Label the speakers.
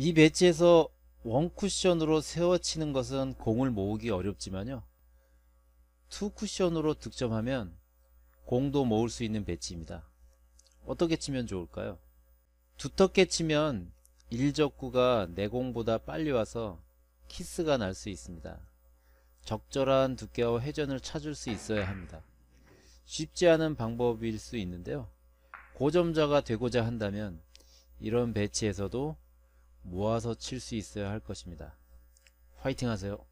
Speaker 1: 이 배치에서 원쿠션으로 세워치는 것은 공을 모으기 어렵지만요. 투쿠션으로 득점하면 공도 모을 수 있는 배치입니다. 어떻게 치면 좋을까요? 두텁게 치면 1적구가 내공보다 빨리 와서 키스가 날 수 있습니다. 적절한 두께와 회전을 찾을 수 있어야 합니다. 쉽지 않은 방법일 수 있는데요. 고점자가 되고자 한다면 이런 배치에서도 모아서 칠 수 있어야 할 것입니다. 화이팅 하세요.